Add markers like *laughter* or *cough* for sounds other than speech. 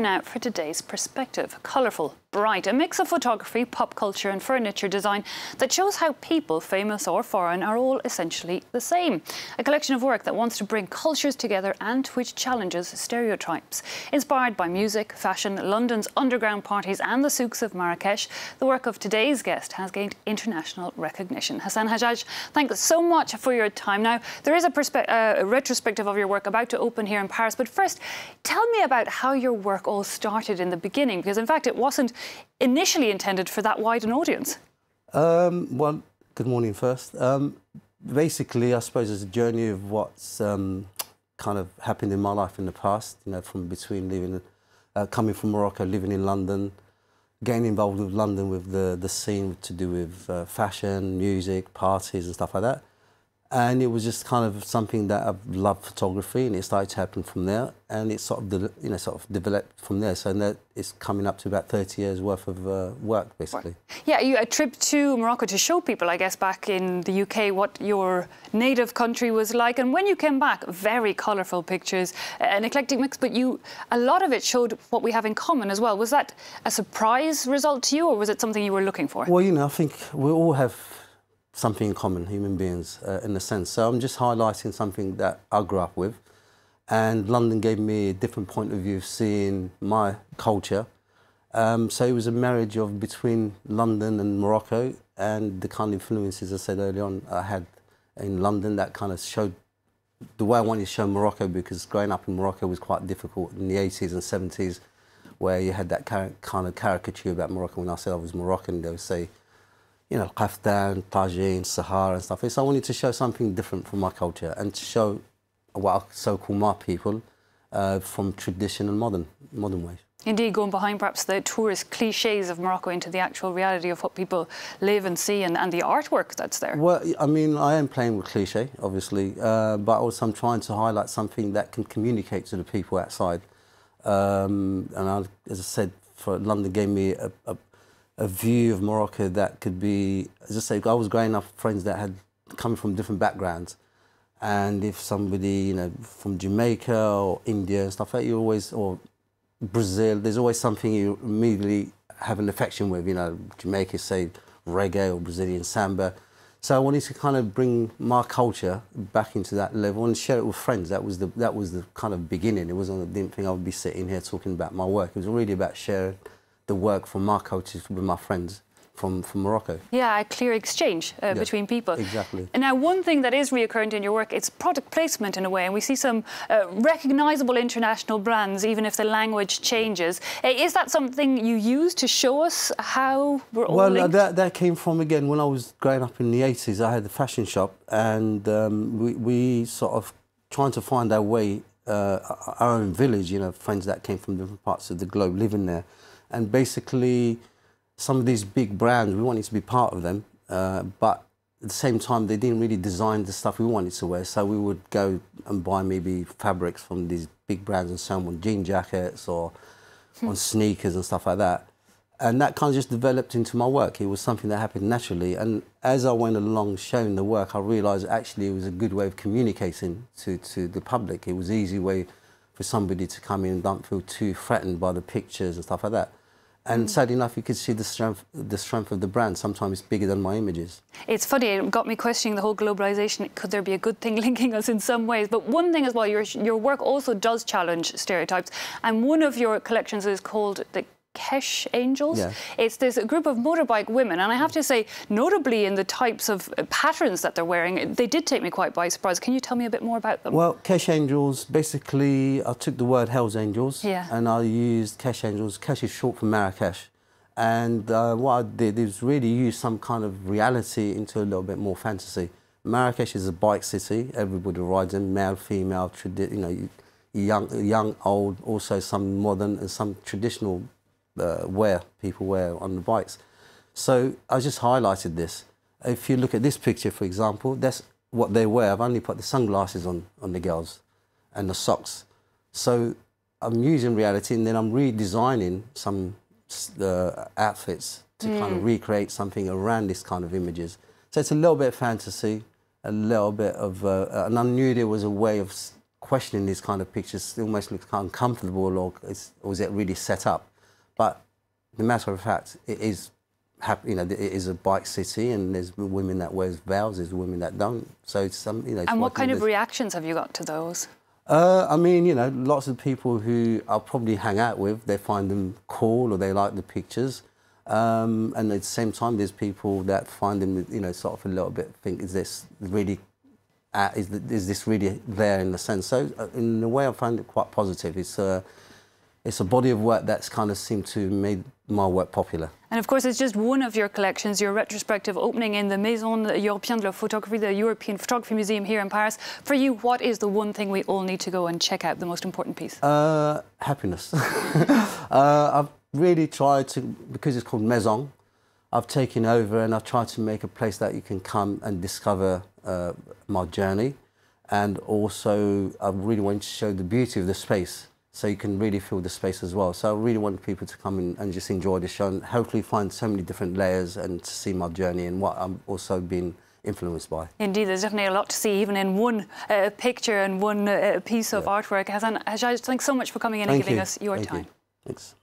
now for today's perspective, colourful Bright, a mix of photography, pop culture and furniture design that shows how people, famous or foreign, are all essentially the same. A collection of work that wants to bring cultures together and which challenges stereotypes. Inspired by music, fashion, London's underground parties and the souks of Marrakesh, the work of today's guest has gained international recognition. Hassan Hajjaj, thanks so much for your time. Now, there is a, uh, a retrospective of your work about to open here in Paris, but first, tell me about how your work all started in the beginning, because in fact, it wasn't initially intended for that wide an audience? Um, well, good morning first. Um, basically, I suppose it's a journey of what's um, kind of happened in my life in the past, you know, from between living, uh, coming from Morocco, living in London, getting involved with London with the, the scene to do with uh, fashion, music, parties and stuff like that and it was just kind of something that I've loved photography, and it started to happen from there, and it sort of you know sort of developed from there. So that it's coming up to about thirty years worth of uh, work, basically. Yeah, you, a trip to Morocco to show people, I guess, back in the UK, what your native country was like, and when you came back, very colourful pictures, uh, an eclectic mix. But you, a lot of it showed what we have in common as well. Was that a surprise result to you, or was it something you were looking for? Well, you know, I think we all have something in common, human beings, uh, in a sense. So I'm just highlighting something that I grew up with. And London gave me a different point of view of seeing my culture. Um, so it was a marriage of between London and Morocco and the kind of influences I said earlier on I had in London that kind of showed the way I wanted to show Morocco because growing up in Morocco was quite difficult in the 80s and 70s where you had that kind of caricature about Morocco. When I said I was Moroccan, they would say, you know, kaftan, tajin, sahara and stuff. So I wanted to show something different from my culture and to show what I so-called my people uh, from traditional modern, modern ways. Indeed, going behind perhaps the tourist cliches of Morocco into the actual reality of what people live and see and, and the artwork that's there. Well, I mean, I am playing with cliche, obviously, uh, but also I'm trying to highlight something that can communicate to the people outside. Um, and I, as I said, for London gave me a, a, a view of Morocco that could be, as I say, I was growing up friends that had come from different backgrounds. And if somebody, you know, from Jamaica or India and stuff like that, you always, or Brazil, there's always something you immediately have an affection with, you know, Jamaica, say, reggae or Brazilian samba. So I wanted to kind of bring my culture back into that level and share it with friends. That was the that was the kind of beginning. It wasn't I didn't think I would be sitting here talking about my work. It was really about sharing the work from my coaches with my friends from, from Morocco. Yeah, a clear exchange uh, between people. Exactly. And now, one thing that is recurrent in your work, it's product placement in a way, and we see some uh, recognisable international brands, even if the language changes. Uh, is that something you use to show us how we're all Well, uh, That, that came from, again, when I was growing up in the 80s, I had the fashion shop, and um, we, we sort of trying to find our way, uh, our own village, you know, friends that came from different parts of the globe living there and basically some of these big brands, we wanted to be part of them, uh, but at the same time, they didn't really design the stuff we wanted to wear. So we would go and buy maybe fabrics from these big brands and sell them on jean jackets or hmm. on sneakers and stuff like that. And that kind of just developed into my work. It was something that happened naturally. And as I went along showing the work, I realized actually it was a good way of communicating to, to the public. It was an easy way for somebody to come in and don't feel too threatened by the pictures and stuff like that. And sad enough, you could see the strength, the strength of the brand sometimes bigger than my images. It's funny, it got me questioning the whole globalisation. Could there be a good thing *laughs* linking us in some ways? But one thing as well, your, your work also does challenge stereotypes. And one of your collections is called the Kesh Angels. Yeah. It's this group of motorbike women, and I have to say, notably in the types of uh, patterns that they're wearing, they did take me quite by surprise. Can you tell me a bit more about them? Well, Kesh Angels, basically, I took the word Hells Angels, yeah. and I used Kesh Angels. Kesh is short for Marrakesh. And uh, what I did is really use some kind of reality into a little bit more fantasy. Marrakesh is a bike city. Everybody rides in, male, female, you know, young, young, old, also some modern and some traditional uh, wear, people wear on the bikes. So I just highlighted this. If you look at this picture, for example, that's what they wear. I've only put the sunglasses on, on the girls and the socks. So I'm using reality and then I'm redesigning some uh, outfits to mm. kind of hmm. recreate something around this kind of images. So it's a little bit of fantasy, a little bit of, uh, and I knew there was a way of questioning these kind of pictures. It almost looks kind of uncomfortable or, or is it really set up? But the matter of fact, it is you know, it is a bike city, and there's women that wears veils, there's women that don't. So some, you know. And what kind of reactions have you got to those? Uh, I mean, you know, lots of people who I probably hang out with, they find them cool or they like the pictures. Um, and at the same time, there's people that find them, you know, sort of a little bit think, is this really, uh, is, is this really there in the sense? So uh, in a way, I find it quite positive. It's uh, it's a body of work that's kind of seemed to made my work popular. And of course, it's just one of your collections, your retrospective opening in the Maison Européenne de la Photographie, the European Photography Museum here in Paris. For you, what is the one thing we all need to go and check out, the most important piece? Uh, happiness. *laughs* uh, I've really tried to, because it's called Maison, I've taken over and I've tried to make a place that you can come and discover uh, my journey. And also, I really want to show the beauty of the space so you can really feel the space as well. So I really want people to come in and just enjoy the show and hopefully find so many different layers and to see my journey and what I'm also been influenced by. Indeed, there's definitely a lot to see even in one uh, picture and one uh, piece of yeah. artwork. Hassan Hajjaj, thanks so much for coming in Thank and giving you. us your Thank time. You. Thanks.